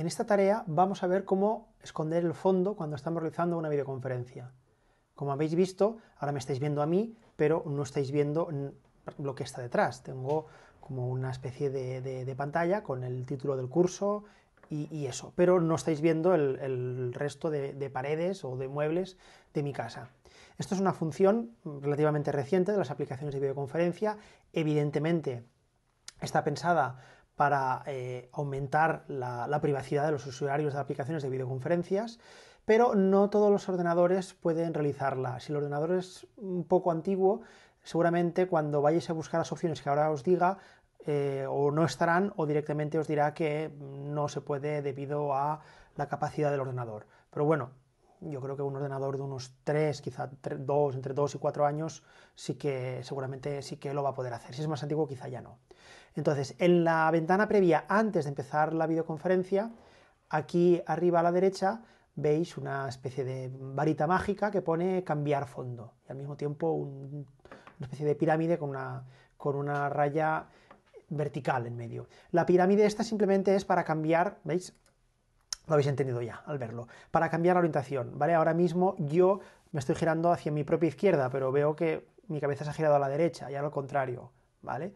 En esta tarea vamos a ver cómo esconder el fondo cuando estamos realizando una videoconferencia. Como habéis visto, ahora me estáis viendo a mí, pero no estáis viendo lo que está detrás. Tengo como una especie de, pantalla con el título del curso y, eso, pero no estáis viendo el, resto de, de, paredes o de muebles de mi casa. Esto es una función relativamente reciente de las aplicaciones de videoconferencia. Evidentemente está pensada para eh, aumentar la, privacidad de los usuarios de aplicaciones de videoconferencias, pero no todos los ordenadores pueden realizarla. Si el ordenador es un poco antiguo, seguramente cuando vayáis a buscar las opciones que ahora os diga, eh, o no estarán o directamente os dirá que no se puede debido a la capacidad del ordenador. Pero bueno, yo creo que un ordenador de unos 3, quizá 2, entre 2 y 4 años, sí que seguramente sí que lo va a poder hacer. Si es más antiguo, quizá ya no. Entonces, en la ventana previa, antes de empezar la videoconferencia, aquí arriba a la derecha veis una especie de varita mágica que pone cambiar fondo y al mismo tiempo una especie de pirámide con una, con una raya vertical en medio. La pirámide esta simplemente es para cambiar, ¿veis? lo habéis entendido ya al verlo, para cambiar la orientación, ¿vale? Ahora mismo yo me estoy girando hacia mi propia izquierda, pero veo que mi cabeza se ha girado a la derecha, y al contrario, ¿vale?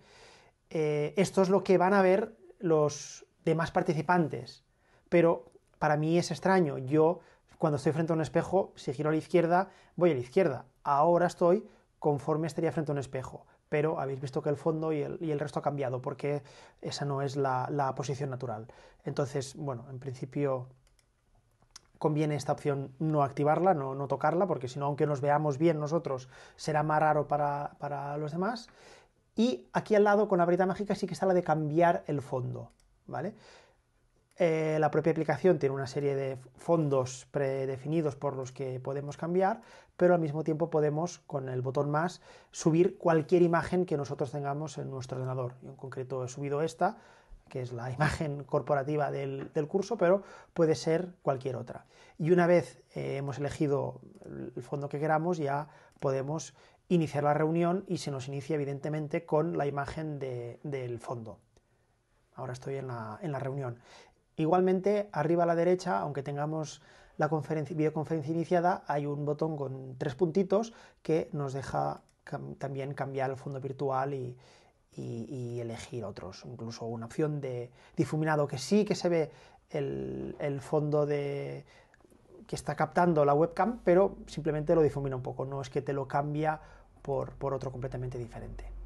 Eh, esto es lo que van a ver los demás participantes, pero para mí es extraño, yo cuando estoy frente a un espejo, si giro a la izquierda, voy a la izquierda, ahora estoy conforme estaría frente a un espejo pero habéis visto que el fondo y el, resto ha cambiado porque esa no es la, posición natural. Entonces, bueno, en principio conviene esta opción no activarla, no, tocarla, porque si no, aunque nos veamos bien nosotros, será más raro para, para, los demás. Y aquí al lado, con la varita mágica, sí que está la de cambiar el fondo, ¿vale? Eh, la propia aplicación tiene una serie de fondos predefinidos por los que podemos cambiar, pero al mismo tiempo podemos, con el botón más, subir cualquier imagen que nosotros tengamos en nuestro ordenador. Yo en concreto he subido esta, que es la imagen corporativa del, curso, pero puede ser cualquier otra. Y una vez eh, hemos elegido el fondo que queramos, ya podemos iniciar la reunión y se nos inicia evidentemente con la imagen del fondo. Ahora estoy en la reunión. Igualmente, arriba a la derecha, aunque tengamos la videoconferencia iniciada, hay un botón con tres puntitos que nos deja también cambiar el fondo virtual y, elegir otros. Incluso una opción de difuminado que sí que se ve el, fondo que está captando la webcam, pero simplemente lo difumina un poco, no es que te lo cambia por otro completamente diferente.